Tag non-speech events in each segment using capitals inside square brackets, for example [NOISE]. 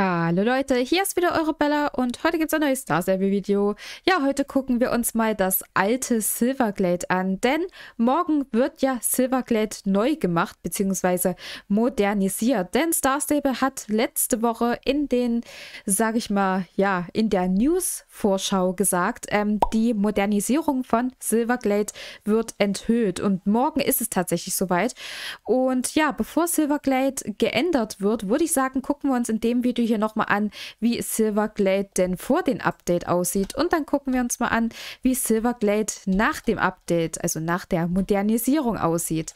Hallo Leute, hier ist wieder eure Bella und heute gibt es ein neues Star Stable Video. Ja, heute gucken wir uns mal das alte Silverglade an, denn morgen wird ja Silverglade neu gemacht bzw. modernisiert, denn Star Stable hat letzte Woche in den, sag ich mal, ja, in der News-Vorschau gesagt, ähm, die Modernisierung von Silverglade wird enthüllt und morgen ist es tatsächlich soweit. Und ja, bevor Silverglade geändert wird, würde ich sagen, gucken wir uns in dem Video hier nochmal an, wie Silverglade denn vor dem Update aussieht. Und dann gucken wir uns mal an, wie Silverglade nach dem Update, also nach der Modernisierung aussieht.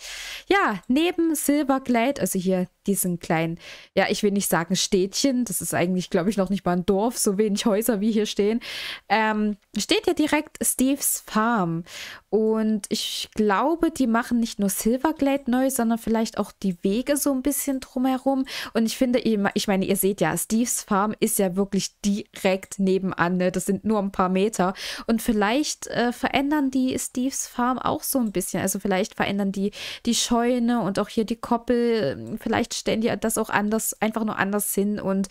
Ja, neben Silverglade, also hier diesen kleinen, ja, ich will nicht sagen Städtchen, das ist eigentlich, glaube ich, noch nicht mal ein Dorf, so wenig Häuser wie hier stehen, ähm, steht ja direkt Steve's Farm. Und ich glaube, die machen nicht nur Silverglade neu, sondern vielleicht auch die Wege so ein bisschen drumherum. Und ich finde, ich meine, ihr seht ja, Steve's Farm ist ja wirklich direkt nebenan, ne? das sind nur ein paar Meter. Und vielleicht äh, verändern die Steve's Farm auch so ein bisschen. Also vielleicht verändern die die Scheune und auch hier die Koppel, vielleicht oft stellen die das auch anders, einfach nur anders hin und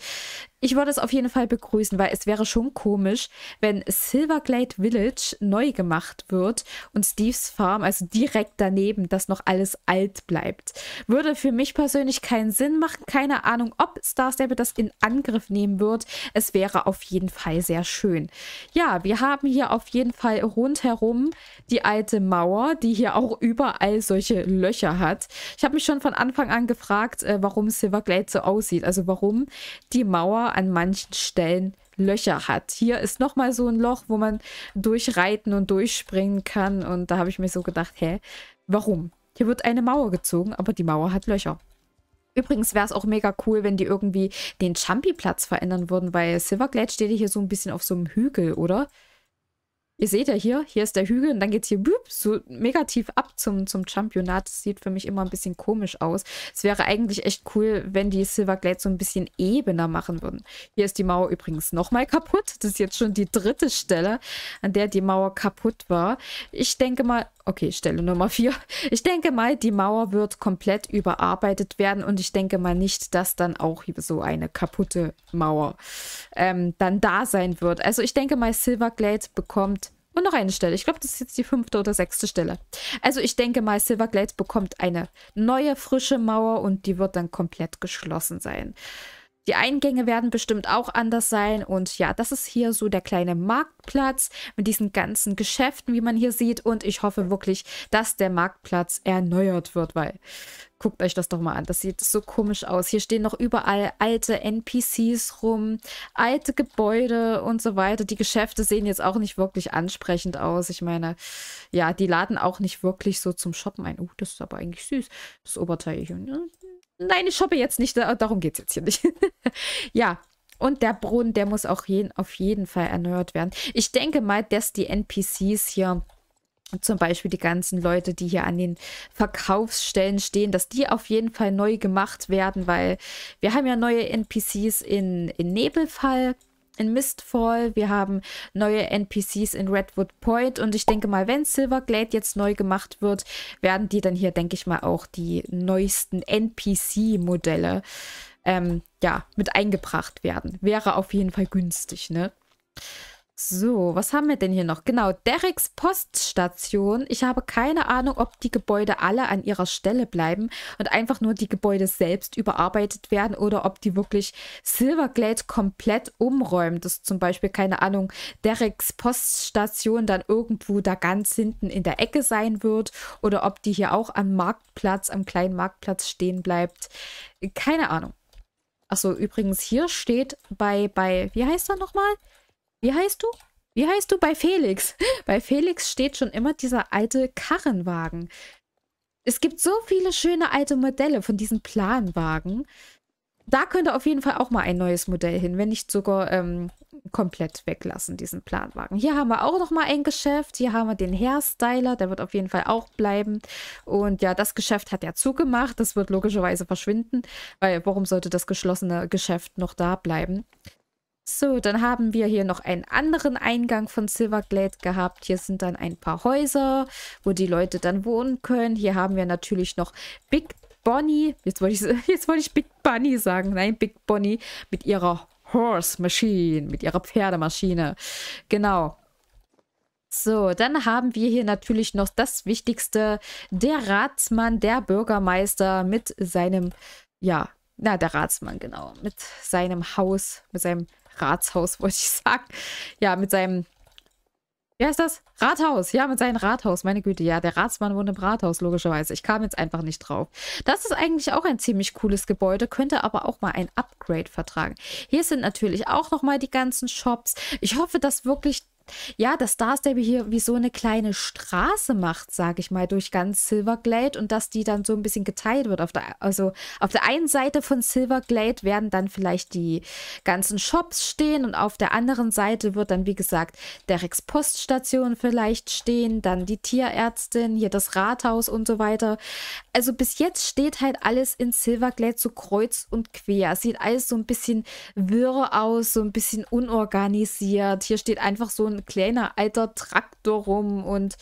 ich würde es auf jeden Fall begrüßen, weil es wäre schon komisch, wenn Silverglade Village neu gemacht wird und Steve's Farm, also direkt daneben, das noch alles alt bleibt. Würde für mich persönlich keinen Sinn machen. Keine Ahnung, ob Star Stable das in Angriff nehmen wird. Es wäre auf jeden Fall sehr schön. Ja, wir haben hier auf jeden Fall rundherum die alte Mauer, die hier auch überall solche Löcher hat. Ich habe mich schon von Anfang an gefragt, äh, warum Silverglade so aussieht. Also warum die Mauer an manchen Stellen Löcher hat. Hier ist nochmal so ein Loch, wo man durchreiten und durchspringen kann. Und da habe ich mir so gedacht, hä, warum? Hier wird eine Mauer gezogen, aber die Mauer hat Löcher. Übrigens wäre es auch mega cool, wenn die irgendwie den Champi-Platz verändern würden, weil Silverglade steht hier so ein bisschen auf so einem Hügel, oder? Ihr seht ja hier, hier ist der Hügel und dann geht es hier büb, so negativ ab zum, zum Championat. Das sieht für mich immer ein bisschen komisch aus. Es wäre eigentlich echt cool, wenn die Silverglade so ein bisschen ebener machen würden. Hier ist die Mauer übrigens nochmal kaputt. Das ist jetzt schon die dritte Stelle, an der die Mauer kaputt war. Ich denke mal, Okay, Stelle Nummer 4. Ich denke mal, die Mauer wird komplett überarbeitet werden und ich denke mal nicht, dass dann auch so eine kaputte Mauer ähm, dann da sein wird. Also ich denke mal, Silverglade bekommt und oh, noch eine Stelle. Ich glaube, das ist jetzt die fünfte oder sechste Stelle. Also ich denke mal, Silverglade bekommt eine neue, frische Mauer und die wird dann komplett geschlossen sein. Die Eingänge werden bestimmt auch anders sein. Und ja, das ist hier so der kleine Marktplatz mit diesen ganzen Geschäften, wie man hier sieht. Und ich hoffe wirklich, dass der Marktplatz erneuert wird, weil guckt euch das doch mal an. Das sieht so komisch aus. Hier stehen noch überall alte NPCs rum, alte Gebäude und so weiter. Die Geschäfte sehen jetzt auch nicht wirklich ansprechend aus. Ich meine, ja, die laden auch nicht wirklich so zum Shoppen ein. uh, das ist aber eigentlich süß. Das Oberteil hier. Ne? Nein, ich shoppe jetzt nicht, darum geht es jetzt hier nicht. [LAUGHS] ja, und der Brunnen, der muss auch jeden, auf jeden Fall erneuert werden. Ich denke mal, dass die NPCs hier, zum Beispiel die ganzen Leute, die hier an den Verkaufsstellen stehen, dass die auf jeden Fall neu gemacht werden, weil wir haben ja neue NPCs in, in Nebelfall in Mistfall, wir haben neue NPCs in Redwood Point und ich denke mal, wenn Silverglade jetzt neu gemacht wird, werden die dann hier, denke ich mal, auch die neuesten NPC-Modelle ähm, ja, mit eingebracht werden. Wäre auf jeden Fall günstig, ne? So, was haben wir denn hier noch? Genau, Dereks Poststation. Ich habe keine Ahnung, ob die Gebäude alle an ihrer Stelle bleiben und einfach nur die Gebäude selbst überarbeitet werden oder ob die wirklich Silverglade komplett umräumen. Dass zum Beispiel, keine Ahnung, Dereks Poststation dann irgendwo da ganz hinten in der Ecke sein wird oder ob die hier auch am Marktplatz, am kleinen Marktplatz stehen bleibt. Keine Ahnung. Achso, übrigens, hier steht bei, bei, wie heißt er nochmal? Wie heißt du? Wie heißt du bei Felix? [LAUGHS] Bei Felix steht schon immer dieser alte Karrenwagen. Es gibt so viele schöne alte Modelle von diesen Planwagen. Da könnte auf jeden Fall auch mal ein neues Modell hin, wenn nicht sogar ähm, komplett weglassen, diesen Planwagen. Hier haben wir auch nochmal ein Geschäft. Hier haben wir den Hairstyler, der wird auf jeden Fall auch bleiben. Und ja, das Geschäft hat ja zugemacht. Das wird logischerweise verschwinden, weil warum sollte das geschlossene Geschäft noch da bleiben? So, dann haben wir hier noch einen anderen Eingang von Silverglade gehabt. Hier sind dann ein paar Häuser, wo die Leute dann wohnen können. Hier haben wir natürlich noch Big Bonnie. Jetzt wollte ich, [LAUGHS] jetzt ich Big Bunny sagen. Nein, Big Bonnie mit ihrer Horse Machine, mit ihrer Pferdemaschine. Genau. So, dann haben wir hier natürlich noch das Wichtigste. Der Ratsmann, der Bürgermeister mit seinem, ja, na, der Ratsmann, genau, mit seinem Haus, mit seinem Ratshaus, [LAUGHS] wollte ich sagen. Ja, mit seinem. Wie heißt das? Rathaus. Ja, mit seinem Rathaus. Meine Güte, ja. Der Ratsmann wohnt im Rathaus, logischerweise. Ich kam jetzt einfach nicht drauf. Das ist eigentlich auch ein ziemlich cooles Gebäude, könnte aber auch mal ein Upgrade vertragen. Hier sind natürlich auch nochmal die ganzen Shops. Ich hoffe, dass wirklich ja, dass Star Stable hier wie so eine kleine Straße macht, sage ich mal, durch ganz Silverglade und dass die dann so ein bisschen geteilt wird. Auf der, also auf der einen Seite von Silverglade werden dann vielleicht die ganzen Shops stehen und auf der anderen Seite wird dann, wie gesagt, Dereks Poststation vielleicht stehen, dann die Tierärztin, hier das Rathaus und so weiter. Also bis jetzt steht halt alles in Silverglade so kreuz und quer. Sieht alles so ein bisschen wirr aus, so ein bisschen unorganisiert. Hier steht einfach so ein ein kleiner alter Traktor rum und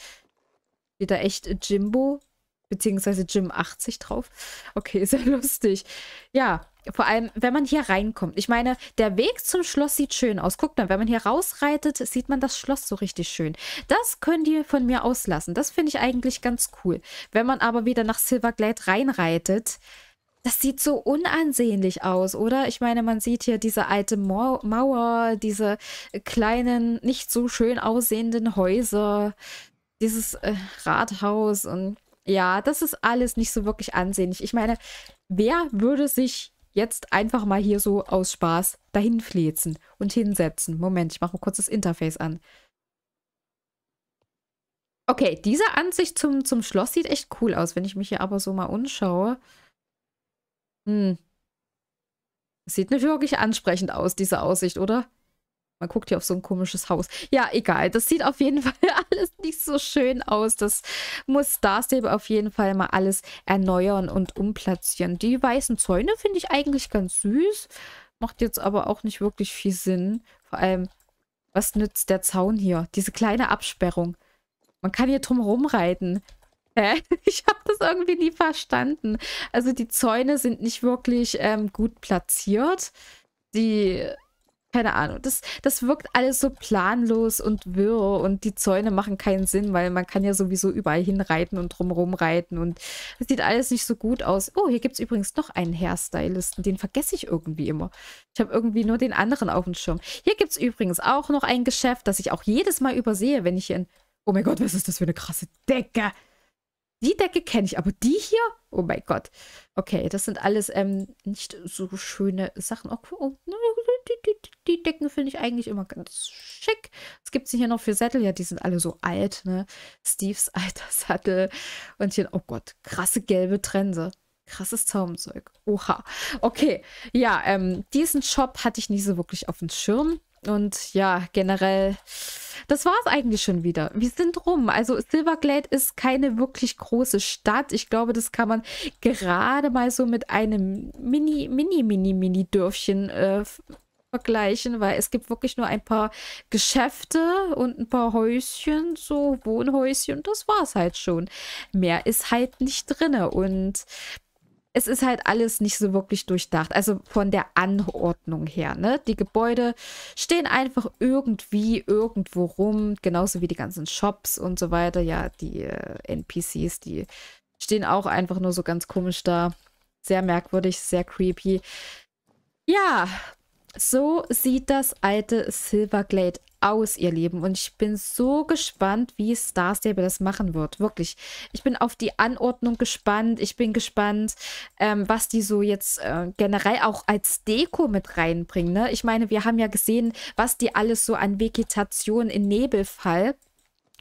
steht da echt Jimbo, beziehungsweise Jim 80 drauf. Okay, [LAUGHS] sehr lustig. Ja, vor allem, wenn man hier reinkommt. Ich meine, der Weg zum Schloss sieht schön aus. Guckt mal, wenn man hier rausreitet, sieht man das Schloss so richtig schön. Das könnt ihr von mir auslassen. Das finde ich eigentlich ganz cool. Wenn man aber wieder nach Silverglade reinreitet, das sieht so unansehnlich aus, oder? Ich meine, man sieht hier diese alte Mauer, diese äh, kleinen, nicht so schön aussehenden Häuser, dieses äh, Rathaus und ja, das ist alles nicht so wirklich ansehnlich. Ich meine, wer würde sich jetzt einfach mal hier so aus Spaß dahin flezen und hinsetzen? Moment, ich mache mal kurz das Interface an. Okay, diese Ansicht zum, zum Schloss sieht echt cool aus, wenn ich mich hier aber so mal umschaue. Hm. Sieht nicht wirklich ansprechend aus, diese Aussicht, oder? Man guckt hier auf so ein komisches Haus. Ja, egal. Das sieht auf jeden [LAUGHS] Fall alles nicht so schön aus. Das muss Starstable auf jeden Fall mal alles erneuern und umplatzieren. Die weißen Zäune finde ich eigentlich ganz süß. Macht jetzt aber auch nicht wirklich viel Sinn. Vor allem, was nützt der Zaun hier? Diese kleine Absperrung. Man kann hier drum rumreiten. Hä? [LAUGHS] Ich habe das irgendwie nie verstanden. Also die Zäune sind nicht wirklich ähm, gut platziert. Die, keine Ahnung, das, das wirkt alles so planlos und wirr und die Zäune machen keinen Sinn, weil man kann ja sowieso überall hinreiten und drumherum reiten und es sieht alles nicht so gut aus. Oh, hier gibt es übrigens noch einen Hairstylisten, den vergesse ich irgendwie immer. Ich habe irgendwie nur den anderen auf dem Schirm. Hier gibt es übrigens auch noch ein Geschäft, das ich auch jedes Mal übersehe, wenn ich hier in... Oh mein Gott, was ist das für eine krasse Decke? Die Decke kenne ich, aber die hier? Oh mein Gott. Okay, das sind alles ähm, nicht so schöne Sachen. Oh, oh die, die, die, Decken finde ich eigentlich immer ganz schick. Was gibt es hier noch für Sättel? Ja, die sind alle so alt, ne? Steves [LAUGHS] alter Sattel. Und hier, oh Gott, krasse gelbe Trense. Krasses Zaumzeug. Oha. Okay, ja, ähm, diesen Shop hatte ich nie so wirklich auf dem Schirm. Und ja, generell, das war es eigentlich schon wieder. Wir sind rum. Also Silverglade ist keine wirklich große Stadt. Ich glaube, das kann man gerade mal so mit einem mini, mini, mini, mini Dörfchen äh, vergleichen, weil es gibt wirklich nur ein paar Geschäfte und ein paar Häuschen, so Wohnhäuschen. Das war es halt schon. Mehr ist halt nicht drinne. Und es ist halt alles nicht so wirklich durchdacht. Also von der Anordnung her, ne? Die Gebäude stehen einfach irgendwie irgendwo rum, genauso wie die ganzen Shops und so weiter. Ja, die äh, NPCs, die stehen auch einfach nur so ganz komisch da. Sehr merkwürdig, sehr creepy. Ja, so sieht das alte Silverglade aus, ihr Lieben. Und ich bin so gespannt, wie Star Stable das machen wird. Wirklich. Ich bin auf die Anordnung gespannt. Ich bin gespannt, ähm, was die so jetzt äh, generell auch als Deko mit reinbringen. Ne? Ich meine, wir haben ja gesehen, was die alles so an Vegetation in Nebelfall,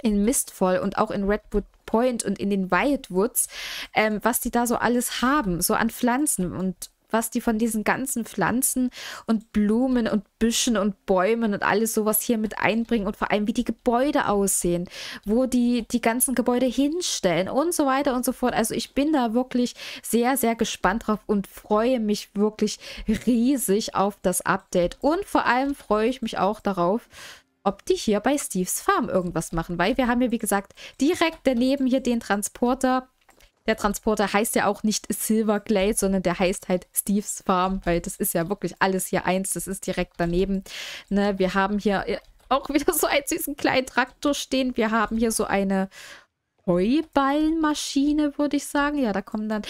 in Mistfall und auch in Redwood Point und in den Wildwoods, ähm, was die da so alles haben, so an Pflanzen und was die von diesen ganzen Pflanzen und Blumen und Büschen und Bäumen und alles sowas hier mit einbringen und vor allem, wie die Gebäude aussehen, wo die die ganzen Gebäude hinstellen und so weiter und so fort. Also ich bin da wirklich sehr, sehr gespannt drauf und freue mich wirklich riesig auf das Update. Und vor allem freue ich mich auch darauf, ob die hier bei Steves Farm irgendwas machen, weil wir haben ja, wie gesagt, direkt daneben hier den Transporter der Transporter heißt ja auch nicht Silverglade, sondern der heißt halt Steve's Farm, weil das ist ja wirklich alles hier eins, das ist direkt daneben. Ne, wir haben hier äh, auch [LAUGHS] wieder so einen süßen kleinen Traktor stehen. Wir haben hier so eine Heuballenmaschine, würde ich sagen. Ja, da kommen dann.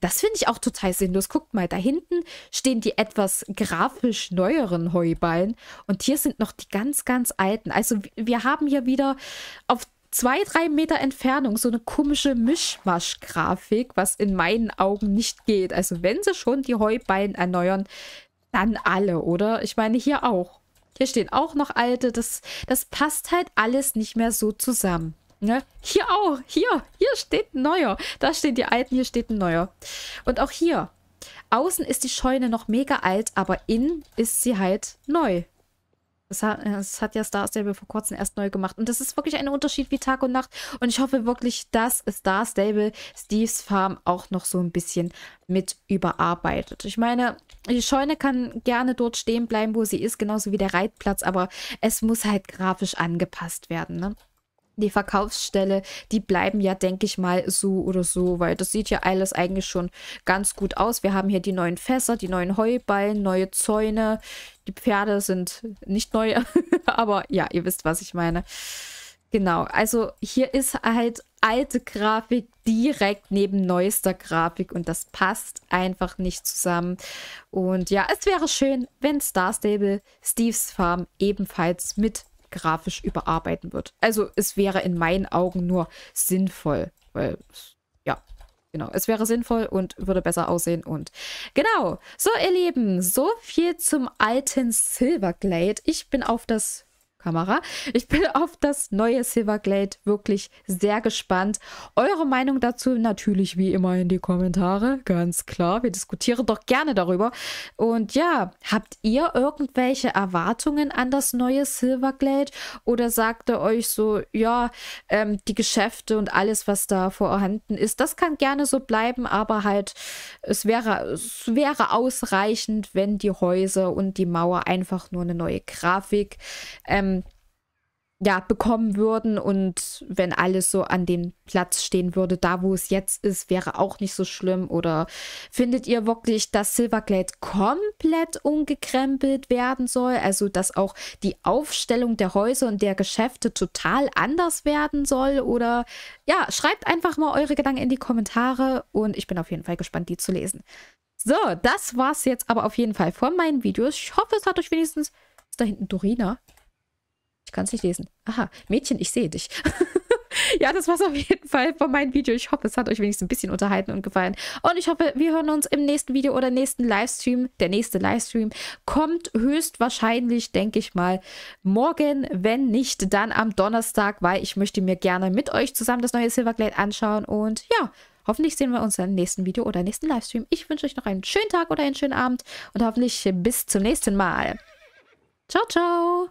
Das finde ich auch total sinnlos. Guckt mal, da hinten stehen die etwas grafisch neueren Heuballen und hier sind noch die ganz, ganz alten. Also wir haben hier wieder auf zwei, drei Meter Entfernung so eine komische Mischmasch-Grafik, was in meinen Augen nicht geht. Also wenn sie schon die Heuballen erneuern, dann alle, oder? Ich meine, hier auch. Hier stehen auch noch alte. Das, das passt halt alles nicht mehr so zusammen. Ne? Hier auch. Hier. Hier steht ein neuer. Da stehen die alten, hier steht ein neuer. Und auch hier. Außen ist die Scheune noch mega alt, aber innen ist sie halt neu. Das hat, das äh, hat ja Star Stable vor kurzem erst neu gemacht. Und das ist wirklich ein Unterschied wie Tag und Nacht. Und ich hoffe wirklich, dass Star Stable Steve's Farm auch noch so ein bisschen mit überarbeitet. Ich meine, die Scheune kann gerne dort stehen bleiben, wo sie ist, genauso wie der Reitplatz, aber es muss halt grafisch angepasst werden. Ne? die Verkaufsstelle, die bleiben ja, denke ich mal, so oder so, weil das sieht ja alles eigentlich schon ganz gut aus. Wir haben hier die neuen Fässer, die neuen Heuballen, neue Zäune. Die Pferde sind nicht neu, [LAUGHS] aber ja, ihr wisst, was ich meine. Genau, also hier ist halt alte Grafik direkt neben neuester Grafik und das passt einfach nicht zusammen. Und ja, es wäre schön, wenn Star Stable Steve's Farm ebenfalls mit grafisch überarbeiten wird. Also es wäre in meinen Augen nur sinnvoll, weil ja, genau, es wäre sinnvoll und würde besser aussehen und genau. So ihr Lieben, so viel zum alten Silverglade. Ich bin auf das Kamera. Ich bin [LAUGHS] auf das neue Silverglade wirklich sehr gespannt. Eure Meinung dazu natürlich wie immer in die Kommentare, ganz klar. Wir diskutieren doch gerne darüber. Und ja, habt ihr irgendwelche Erwartungen an das neue Silverglade oder sagt ihr euch so, ja, ähm, die Geschäfte und alles, was da vorhanden ist, das kann gerne so bleiben, aber halt, es wäre, es wäre ausreichend, wenn die Häuser und die Mauer einfach nur eine neue Grafik ähm, ja, bekommen würden. Und wenn alles so an dem Platz stehen würde, da wo es jetzt ist, wäre auch nicht so schlimm. Oder findet ihr wirklich, dass Silverglade komplett umgekrempelt werden soll? Also, dass auch die Aufstellung der Häuser und der Geschäfte total anders werden soll? Oder ja, schreibt einfach mal eure Gedanken in die Kommentare und ich bin auf jeden Fall gespannt, die zu lesen. So, das war's jetzt aber auf jeden Fall von meinen Videos. Ich hoffe, es hat euch wenigstens. Ist da hinten Dorina? Ich kann es nicht lesen. Aha, Mädchen, ich sehe dich. [LAUGHS] ja, das war es auf jeden Fall von meinem Video. Ich hoffe, es hat euch wenigstens ein bisschen unterhalten und gefallen. Und ich hoffe, wir hören uns im nächsten Video oder nächsten Livestream. Der nächste Livestream kommt höchstwahrscheinlich, denke ich mal, morgen, wenn nicht, dann am Donnerstag, weil ich möchte mir gerne mit euch zusammen das neue Silverglade anschauen. Und ja, hoffentlich sehen wir uns im nächsten Video oder nächsten Livestream. Ich wünsche euch noch einen schönen Tag oder einen schönen Abend und hoffentlich bis zum nächsten Mal. Ciao, ciao!